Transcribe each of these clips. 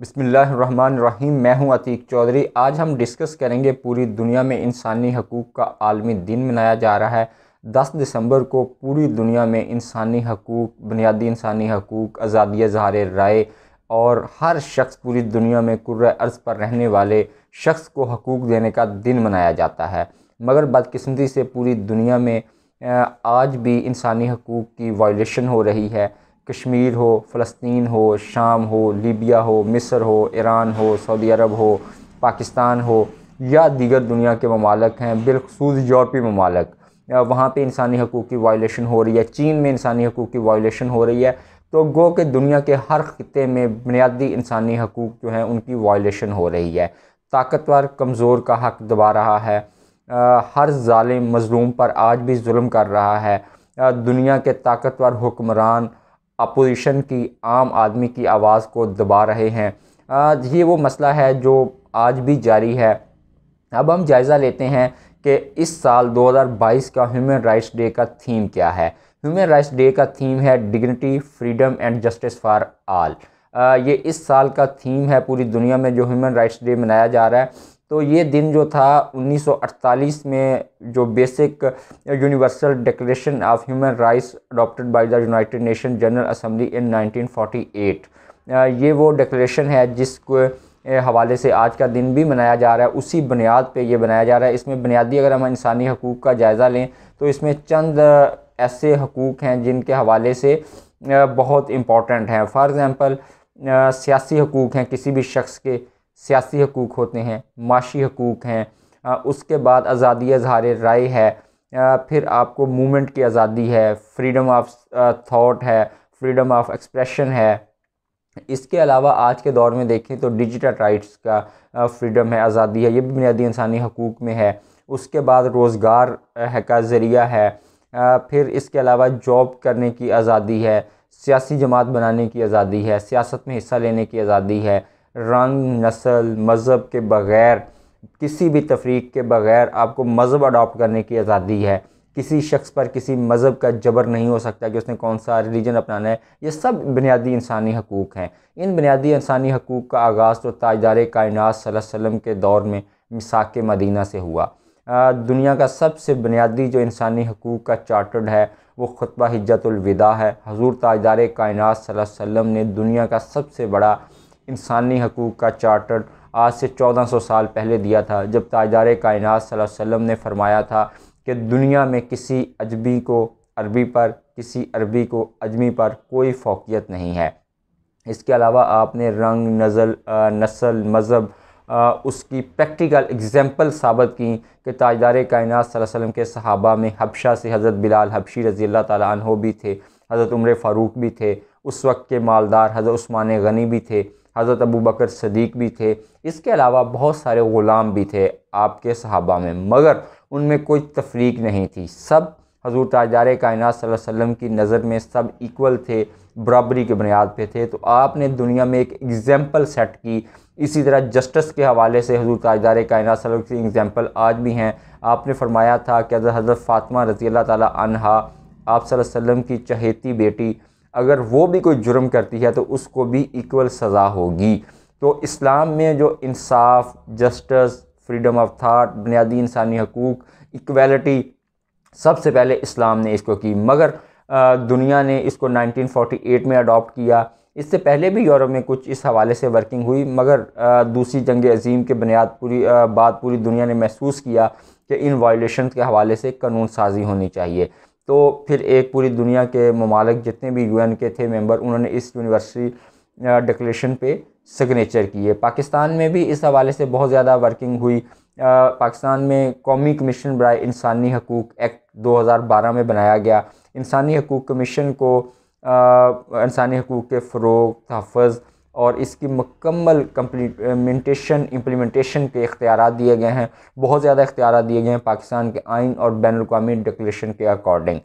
बिसमीम मैं हूं अतीक चौधरी आज हम डिस्कस करेंगे पूरी दुनिया में इंसानी हकूक़ का आलमी दिन मनाया जा रहा है 10 दिसंबर को पूरी दुनिया में इंसानी हकूक़ बुनियादी इंसानी हकूक़ आज़ादी इजहार राय और हर शख्स पूरी दुनिया में कुर अर्ज़ पर रहने वाले शख्स को हकूक़ देने का दिन मनाया जाता है मगर बदकिस्मती से पूरी दुनिया में आज भी इंसानी हकूक़ की वायलेशन हो रही है कश्मीर हो फ़लस्तीन हो शाम हो लीबिया हो मिस्र हो ईरान हो सऊदी अरब हो पाकिस्तान हो या दीगर दुनिया के ममालक हैं बिलखसूस यूरोपी ममालक वहाँ पर इंसानी हकूक़ की वायलेशन हो रही है चीन में इंसानी हकूक़ की वायलेशन हो रही है तो गो के दुनिया के हर खत्े में बुनियादी इंसानी हकूक़ जो हैं उनकी वायलेशन हो रही है ताकतवर कमज़ोर का हक दबा रहा है आ, हर ालिम मज़लूम पर आज भी जुल्म कर रहा है आ, दुनिया के ताकतवर हुक्मरान अपोजिशन की आम आदमी की आवाज़ को दबा रहे हैं ये वो मसला है जो आज भी जारी है अब हम जायज़ा लेते हैं कि इस साल 2022 का ह्यूमन राइट्स डे का थीम क्या है ह्यूमन राइट्स डे का थीम है dignity freedom and justice for all ये इस साल का थीम है पूरी दुनिया में जो ह्यूमन राइट्स डे मनाया जा रहा है तो ये दिन जो था 1948 में जो basic universal declaration of human rights adopted by the United Nation General Assembly in 1948 ये वो डिक्लेशन है जिसको हवाले से आज का दिन भी मनाया जा रहा है उसी बुनियाद पे ये बनाया जा रहा है इसमें बुनियादी अगर हम इंसानी हकूक़ का जायज़ा लें तो इसमें चंद ऐसे हकूक़ हैं जिनके हवाले से बहुत इम्पॉर्टेंट हैं फॉर एग्ज़ाम्पल सियासी हकूक़ हैं किसी भी शख्स के सियासी हकूक़ होते हैं माशी हकूक़ हैं उसके बाद आज़ादी इजहार राय है फिर आपको मूवमेंट की आज़ादी है फ्रीडम ऑफ थाट है फ्रीडम ऑफ एक्सप्रेशन है इसके अलावा आज के दौर में देखें तो डिजिटल राइट्स का फ्रीडम है आज़ादी है ये भी बुनियादी इंसानी हकूक़ में है उसके बाद रोज़गार का ज़रिया है फिर इसके अलावा जॉब करने की आज़ादी है सियासी जमात बनाने की आज़ादी है सियासत में हिस्सा लेने की आज़ादी है रंग नस्ल मज़हब के बग़ैर किसी भी तफरीक के बग़ैर आपको मज़हब अडॉप्ट करने की आज़ादी है किसी शख्स पर किसी मज़हब का जबर नहीं हो सकता कि उसने कौन सा रिलीजन अपनाना है ये सब बुनियादी इंसानी हकूक़ हैं इन बुनियादी इंसानी हकूक़ का आगाज़ तो ताजदार कायनात वसम के दौर में मिसाक मदीना से हुआ दुनिया का सबसे बुनियादी जो इंसानी हकूक़ का चार्टर्ड है वो खुतबा हजतुलविदा है हजूर ताजदार कायनात वसम ने दुनिया का सबसे बड़ा इंसानी हकूक़ का चार्टर आज से 1400 साल पहले दिया था जब ताजदार कायनात वसल्लम ने फरमाया था कि दुनिया में किसी अजबी को अरबी पर किसी अरबी को अजमी पर कोई फोकियत नहीं है इसके अलावा आपने रंग नज़ल नस्ल मज़हब उसकी प्रैक्टिकल एग्जांपल साबित की कि ताजदार कायनात वसल्लम के सहाबा में हबशा से हज़रत बिलाल हबशी रज़ी अल्लाह भी थे हज़रत उम्र फ़ारूक भी थे उस वक्त के मालदार हज़रत उस्मान गनी भी थे हज़रत अबू बकर सदीक भी थे इसके अलावा बहुत सारे ग़ुलाम भी थे आपके सहाबा में मगर उनमें कोई तफरीक नहीं थी सब हजूर ताजार कायन वसम की नज़र में सब इक्वल थे बराबरी के बुनियाद पे थे तो आपने दुनिया में एक एग्ज़ाम्पल सेट की इसी तरह जस्टिस के हवाले से हजूर ताजदार कायन वसम की एग्ज़ैम्पल आज भी हैं आपने फरमाया था कि हज़रत फ़ातमा रज़ी अल्लाह ताली आप की चहेती बेटी अगर वो भी कोई जुर्म करती है तो उसको भी इक्वल सज़ा होगी तो इस्लाम में जो इंसाफ जस्टिस फ्रीडम ऑफ थाट बुनियादी इंसानी हकूक़ इक्वलिटी सबसे पहले इस्लाम ने इसको की मगर दुनिया ने इसको 1948 में अडॉप्ट किया इससे पहले भी यूरोप में कुछ इस हवाले से वर्किंग हुई मगर दूसरी जंग अजीम के बुनियाद पूरी बात पूरी दुनिया ने महसूस किया कि इन वायलेशन के हवाले से कानून साजी होनी चाहिए तो फिर एक पूरी दुनिया के ममालक जितने भी यूएन के थे मेंबर उन्होंने इस यूनिवर्सिटी डिक्लेशन पे सिग्नेचर किए पाकिस्तान में भी इस हवाले से बहुत ज़्यादा वर्किंग हुई पाकिस्तान में कौमी कमीशन बरए इंसानी हकूक़ एक्ट 2012 में बनाया गया इंसानी हकूक़ कमीशन को इंसानी हकूक़ के फ़रोग तहफ़ और इसकी मुकम्मल कम्प्लीमेंटेशन इम्प्लीमेंटेशन के अख्तियार दिए गए हैं बहुत ज़्यादा अख्तियार दिए गए हैं पाकिस्तान के आइन और बैन अवी डिक्लेशन के अकॉर्डिंग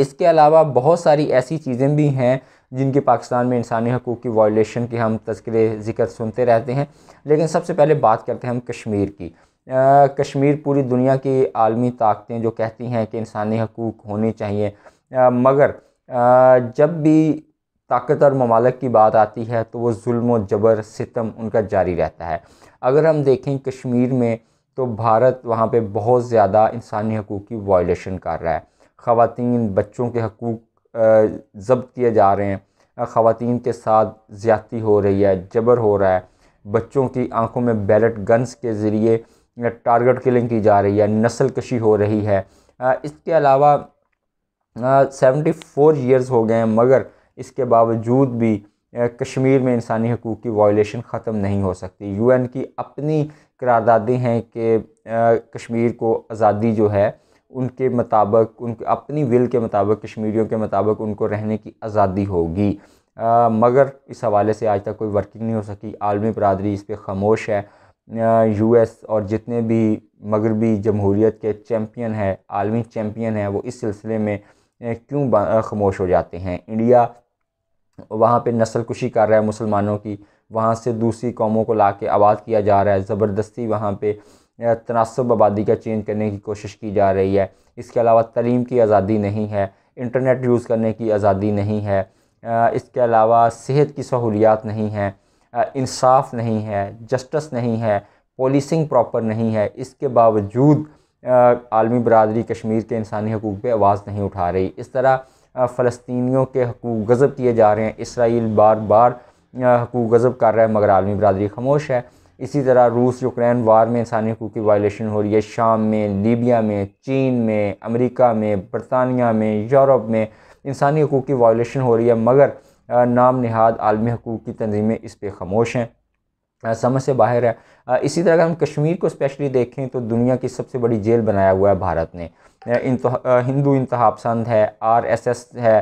इसके अलावा बहुत सारी ऐसी चीज़ें भी हैं जिनकी पाकिस्तान में इंसानी हकूक़ की वायलेशन के हम तस्करे ज़िक्र सुनते रहते हैं लेकिन सबसे पहले बात करते हैं हम कश्मीर की आ, कश्मीर पूरी दुनिया की आलमी ताकतें जो कहती हैं कि इंसानी हकूक़ होने चाहिए आ, मगर आ, जब भी ताकतवर ममालक की बात आती है तो वो जुल्म जबर सितम उनका जारी रहता है अगर हम देखें कश्मीर में तो भारत वहाँ पे बहुत ज़्यादा इंसानी हकूक़ की वायलेशन कर रहा है ख़वातीन बच्चों के हकूक़ जब्त किए जा रहे हैं ख़वातीन के साथ ज़्यादती हो रही है जबर हो रहा है बच्चों की आंखों में बैलेट गन्स के ज़रिए टारगेट किलिंग की जा रही है नस्ल कशी हो रही है इसके अलावा सेवेंटी फ़ोर ईयर्स हो गए हैं मगर इसके बावजूद भी कश्मीर में इंसानी हकूक़ की वायलेशन ख़त्म नहीं हो सकती यूएन की अपनी करारदादी हैं कि कश्मीर को आज़ादी जो है उनके मुताबिक उनके अपनी विल के मुताबिक कश्मीरियों के मुताबिक उनको रहने की आज़ादी होगी आ, मगर इस हवाले से आज तक कोई वर्किंग नहीं हो सकी आलमी बरदरी इस पर खामोश है यूएस और जितने भी मगरबी जमहूरीत के चैम्पियन है आलमी चैम्पियन है वो इस सिलसिले में क्यों खामोश हो जाते हैं इंडिया वहाँ पे नस्ल कुशी कर रहा है मुसलमानों की वहाँ से दूसरी कौमों को ला के आबाद किया जा रहा है ज़बरदस्ती वहाँ पर तनासब आबादी का चेंज करने की कोशिश की जा रही है इसके अलावा तलीम की आज़ादी नहीं है इंटरनेट यूज़ करने की आज़ादी नहीं है इसके अलावा सेहत की सहूलियात नहीं है इंसाफ नहीं है जस्टिस नहीं है पोलिसिंग प्रॉपर नहीं है इसके बावजूद आलमी बरदरी कश्मीर के इंसानी हकूक़ पर आवाज़ नहीं उठा रही इस तरह फ़लस्तियों के हकूक़ गज़ब किए जा रहे हैं इसराइल बार बार हकूक़ गज़ब कर रहा है मगर आलमी बरदरी खामोश है इसी तरह रूस यूक्रेन वार में इंसानी हकूक़ की वायलेशन हो रही है शाम में लीबिया में चीन में अमरीका में बरतानिया में यूरोप में इंसानी हकूक़ की वायलेशन हो रही है मगर नाम नहाद आलमी हकूक़ की तंजीमें इस पर खामोश हैं समझ से बाहर है इसी तरह अगर हम कश्मीर को स्पेशली देखें तो दुनिया की सबसे बड़ी जेल बनाया हुआ है भारत ने हिंदू इंतहा पसंद है आर एस एस है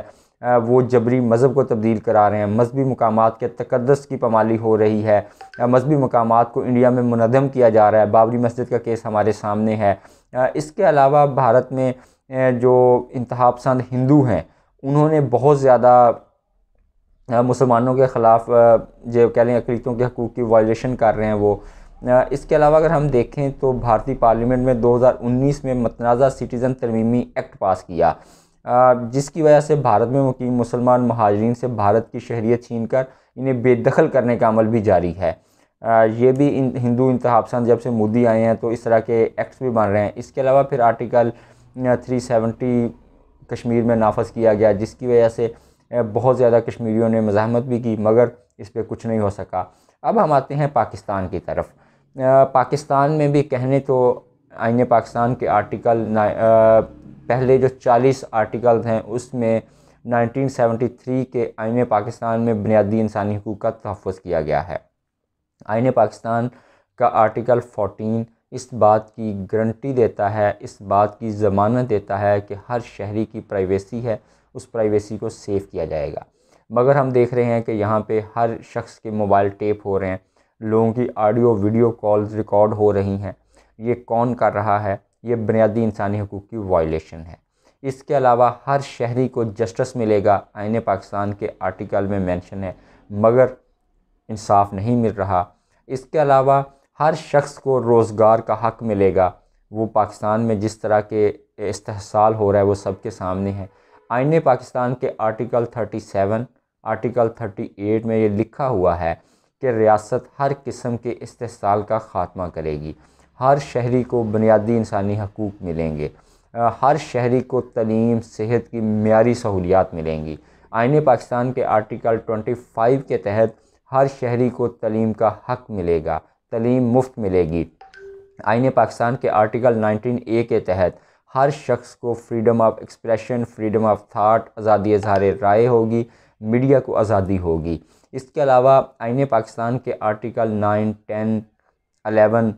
वो जबरी मज़हब को तब्दील करा रहे हैं मजहबी मकाम के तकदस की पमाली हो रही है मजहबी मकाम को इंडिया में मनदम किया जा रहा है बाबरी मस्जिद का केस हमारे सामने है इसके अलावा भारत में जो इंतहा पसंद हिंदू हैं उन्होंने बहुत ज़्यादा मुसलमानों के ख़िलाफ़ जो कह लें अकलीतों के हकूक़ की वायलेशन कर रहे हैं वो इसके अलावा अगर हम देखें तो भारतीय पार्लियामेंट में 2019 में मतनाज़ा सिटीज़न तरमीमी एक्ट पास किया जिसकी वजह से भारत में मुकीम मुसलमान महाजरीन से भारत की शहरीत छीन कर इन्हें बेदखल करने का अमल भी जारी है ये भी इन हिंदू इंतहा पसंद जब से मोदी आए हैं तो इस तरह के एक्ट्स भी बन रहे हैं इसके अलावा फिर आर्टिकल 370 कश्मीर में नाफज किया गया जिसकी वजह से बहुत ज़्यादा कश्मीरियों ने मजामत भी की मगर इस पर कुछ नहीं हो सका अब हम आते हैं पाकिस्तान की तरफ़ पाकिस्तान में भी कहने तो आइन पाकिस्तान के आर्टिकल पहले जो 40 आर्टिकल हैं उसमें 1973 के आइन पाकिस्तान में बुनियादी इंसानी हकूक़ का तहफ़ किया गया है आइन पाकिस्तान का आर्टिकल 14 इस बात की गारंटी देता है इस बात की ज़मानत देता है कि हर शहरी की प्राइवेसी है उस प्राइवेसी को सेव किया जाएगा मगर हम देख रहे हैं कि यहाँ पे हर शख्स के मोबाइल टेप हो रहे हैं लोगों की ऑडियो वीडियो कॉल्स रिकॉर्ड हो रही हैं ये कौन कर रहा है ये बुनियादी इंसानी हकूक़ की वायलेशन है इसके अलावा हर शहरी को जस्टिस मिलेगा आइन पाकिस्तान के आर्टिकल में मेंशन है मगर इंसाफ नहीं मिल रहा इसके अलावा हर शख्स को रोज़गार का हक़ मिलेगा वो पाकिस्तान में जिस तरह के इस्ताल हो रहा है वो सब के सामने है आइन पाकिस्तान के article thirty seven article thirty eight में ये लिखा हुआ है कि रियासत हर किस्म के इस्तेसाल का ख़ात्मा करेगी हर शहरी को बुनियादी इंसानी हकूक़ मिलेंगे हर शहरी को तलीम सेहत की मीरी सहूलियात मिलेंगी आइने पाकिस्तान के आर्टिकल 25 के तहत हर शहरी को तलीम का हक मिलेगा तलीम मुफ्त मिलेगी आइने पाकिस्तान के आर्टिकल 19 ए के तहत हर शख्स को freedom of expression freedom of thought आज़ादी इजहार राय होगी मीडिया को आज़ादी होगी इसके अलावा आइन पाकिस्तान के आर्टिकल नाइन टेन अलेवन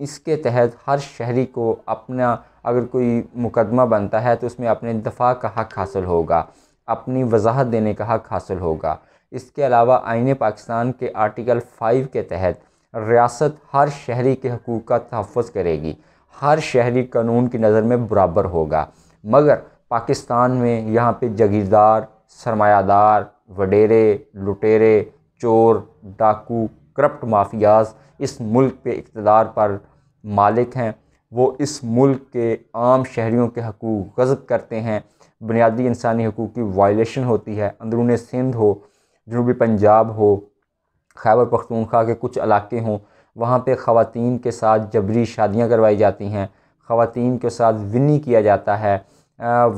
इसके तहत हर शहरी को अपना अगर कोई मुकदमा बनता है तो उसमें अपने दफ़ा का हक़ हासिल होगा अपनी वजाहत देने का हक़ हासिल होगा इसके अलावा आइन पाकिस्तान के आर्टिकल फ़ाइव के तहत रियासत हर शहरी के हकूक़ का तहफ़ करेगी हर शहरी कानून की नज़र में बराबर होगा मगर पाकिस्तान में यहाँ पे जगीरदार सरमायादार वडेरे लुटेरे चोर डाकू करप्ट माफियाज इस मुल्क के इकतदार पर मालिक हैं वो इस मुल्क के आम शहरीों के हकूक़ गज़ब करते हैं बुनियादी इंसानी हकूक़ की वायलेशन होती है अंदरून सिंध हो जनूबी पंजाब हो खैबर पख्तूनख्वा के कुछ इलाके हों वहाँ पर ख़वान के साथ जबरी शादियाँ करवाई जाती हैं ख़वातीन के साथ विनी किया जाता है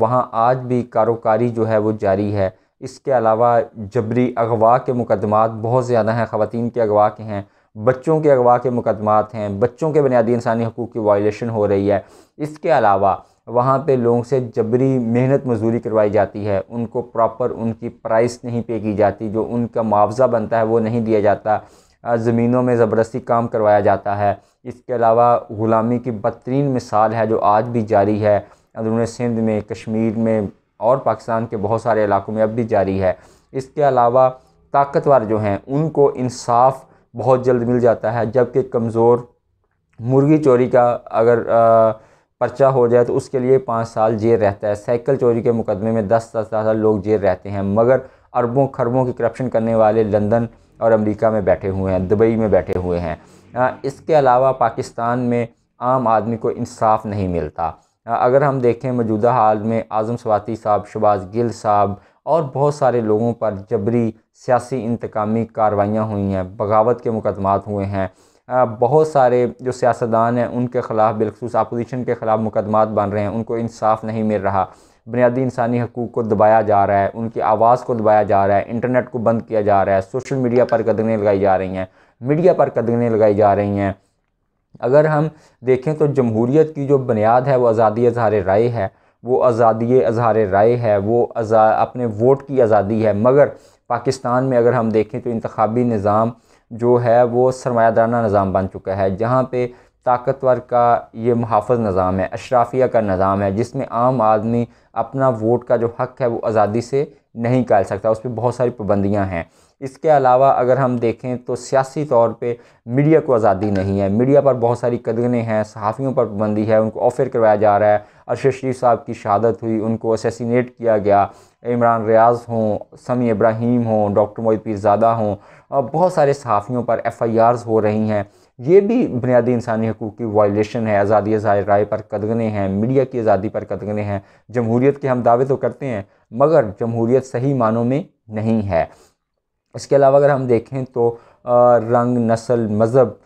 वहाँ आज भी कारोकारी जो है वो जारी है इसके अलावा जबरी अगवा के मुकदमात बहुत ज़्यादा हैं ख़वान के अगवा के हैं बच्चों के अगवा के मुकदमात हैं बच्चों के बुनियादी इंसानी हकूक़ की वायलेशन हो रही है इसके अलावा वहाँ पे लोगों से जबरी मेहनत मजदूरी करवाई जाती है उनको प्रॉपर उनकी प्राइस नहीं पे की जाती जो उनका मुआवजा बनता है वो नहीं दिया जाता ज़मीनों में ज़बरदस्ती काम करवाया जाता है इसके अलावा ग़ुलामी की बदतरीन मिसाल है जो आज भी जारी है अंदरून सिंध में कश्मीर में और पाकिस्तान के बहुत सारे इलाकों में अब भी जारी है इसके अलावा ताकतवर जो हैं उनको इंसाफ बहुत जल्द मिल जाता है जबकि कमज़ोर मुर्गी चोरी का अगर पर्चा हो जाए तो उसके लिए पाँच साल जेल रहता है साइकिल चोरी के मुकदमे में दस दस साल लोग जेल रहते हैं मगर अरबों खरबों की करप्शन करने वाले लंदन और अमेरिका में बैठे हुए हैं दुबई में बैठे हुए हैं इसके अलावा पाकिस्तान में आम आदमी को इंसाफ नहीं मिलता अगर हम देखें मौजूदा हाल में आज़म स्वाती साहब शबाज गिल साहब और बहुत सारे लोगों पर जबरी सियासी इंतकामी कार्रवाइयाँ हुई हैं बगावत के मुकदमात हुए हैं बहुत सारे जो सियासतदान हैं उनके ख़िलाफ़ बिलखसूस अपोजिशन के ख़िलाफ़ मुकदमात बन रहे हैं उनको इंसाफ नहीं मिल रहा बुनियादी इंसानी हकूक़ को दबाया जा रहा है उनकी आवाज़ को दबाया जा रहा है इंटरनेट को बंद किया जा रहा है सोशल मीडिया पर कदमें लगाई जा रही हैं मीडिया पर कदमें लगाई जा रही हैं अगर हम देखें तो जमहूरीत की जो बुनियाद है वो आज़ादी अजहार राय है वो आज़ादी अजहार राय है वो अपने वोट की आज़ादी है मगर पाकिस्तान में अगर हम देखें तो इंतबी निज़ाम जो है वो सरमादाराना निज़ाम बन चुका है जहाँ पर ताकतवर का ये मुहाफ़ निज़ाम है अशराफिया का निज़ाम है जिसमें आम आदमी अपना वोट का जो हक़ है वो आज़ादी से नहीं कर सकता उस पर बहुत सारी पाबंदियाँ हैं इसके अलावा अगर हम देखें तो सियासी तौर पे मीडिया को आज़ादी नहीं है मीडिया पर बहुत सारी कदगने हैं सहाफ़ियों पर पाबंदी है उनको ऑफ़र करवाया जा रहा है अरशद शरीफ साहब की शहादत हुई उनको असेसिनेट किया गया इमरान रियाज हों समी इब्राहिम हों डॉक्टर मोहित पीरजादा हों बहुत सारे सहाफ़ियों पर एफ़ आई आर्स हो रही हैं ये भी बुनियादी इंसानी हकूक़ की वायलेशन है आज़ादी राय पर कदगने हैं मीडिया की आज़ादी पर कदगने हैं जमहूरीत के हम दावे तो करते हैं मगर जमहूरियत सही मानों में नहीं है इसके अलावा अगर हम देखें तो रंग नस्ल मज़हब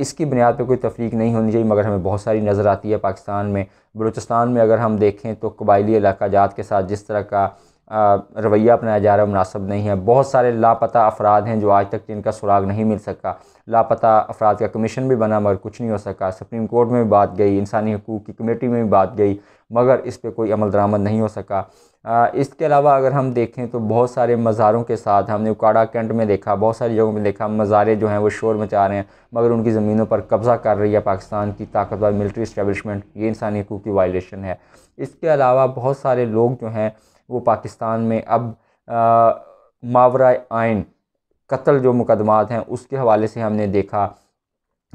इसकी बुनियाद पर कोई तफरीक नहीं होनी चाहिए मगर हमें बहुत सारी नज़र आती है पाकिस्तान में बलूचिस्तान में अगर हम देखें तो कबायली जात के साथ जिस तरह का रवैया अपनाया जा रहा है मुनासब नहीं है बहुत सारे लापता अफराद हैं जो आज तक जिनका सुराग नहीं मिल सका लापता अफराद का कमीशन भी बना मगर कुछ नहीं हो सका सुप्रीम कोर्ट में भी बात गई इंसानी हकूक़ की कमेटी में भी बात गई मगर इस पर कोई अमल दरामद नहीं हो सका इसके अलावा अगर हम देखें तो बहुत सारे मज़ारों के साथ हमने उकाड़ा कैंट में देखा बहुत सारी जगहों में देखा मज़ारे जो हैं वो शोर मचा रहे हैं मगर उनकी ज़मीनों पर कब्ज़ा कर रही है पाकिस्तान की ताकतवर मिलिट्री इस्टेबलिशमेंट ये इंसानी हकूक़ की वायलेशन है इसके अलावा बहुत सारे लोग जो हैं वो पाकिस्तान में अब मावरा आयन कत्ल जो मुकदमात हैं उसके हवाले से हमने देखा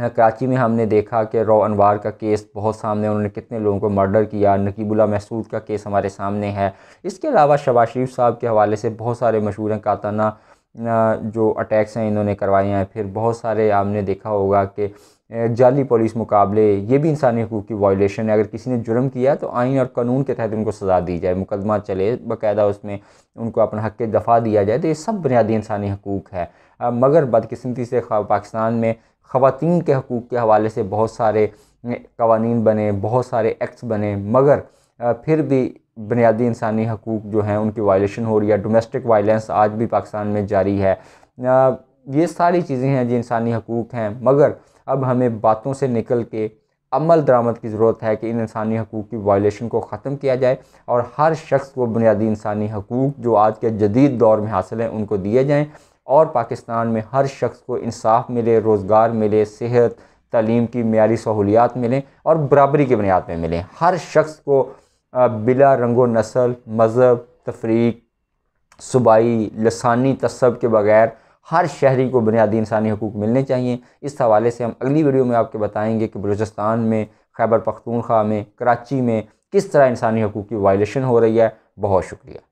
कराची में हमने देखा कि रो अनवार का केस बहुत सामने उन्होंने कितने लोगों को मर्डर किया नकीबुल्ला महसूद का केस हमारे सामने है इसके अलावा शबाज शरीफ साहब के हवाले से बहुत सारे मशहूर हैं काताना जो अटैक्स हैं इन्होंने करवाए हैं फिर बहुत सारे आपने देखा होगा कि जाली पुलिस मुकाबले ये भी इंसानी हकूक़ की वायलेशन है अगर किसी ने जुर्म किया तो आइन और कानून के तहत उनको सज़ा दी जाए मुकदमा चले बाकायदा उसमें उनको अपना हक के दफ़ा दिया जाए तो ये सब बुनियादी इंसानी हकूक़ है मगर बदकस्मती से पाकिस्तान में ख़वान के हकूक़ के हवाले से बहुत सारे कवानीन बने बहुत सारे एक्ट्स बने मगर फिर भी बुनियादी इंसानी हकूक़ जो हैं उनकी वायलेशन हो रही है डोमेस्टिक वायलेंस आज भी पाकिस्तान में जारी है ये सारी चीज़ें हैं जो इंसानी हकूक़ हैं मगर अब हमें बातों से निकल के अमल दरामद की ज़रूरत है कि इन इंसानी हकूक़ की वायलेशन को ख़त्म किया जाए और हर शख्स को बुनियादी इंसानी हकूक़ जो आज के जदीद दौर में हासिल हैं उनको दिए जाएँ और पाकिस्तान में हर शख्स को इंसाफ मिले रोज़गार मिले सेहत तलीम की मीरी सहूलियात मिलें और बराबरी की बुनियाद में मिलें हर शख्स को बिला रंगो नस्ल मज़हब तफरीक सूबाई लसानी तसब के बगैर हर शहरी को बुनियादी इंसानी हकूक़ मिलने चाहिए इस हवाले से हम अगली वीडियो में आपके बताएंगे कि बलूचिस्तान में खैबर पख्तूनख्वा में कराची में किस तरह इंसानी हकूक़ की वायलेशन हो रही है बहुत शुक्रिया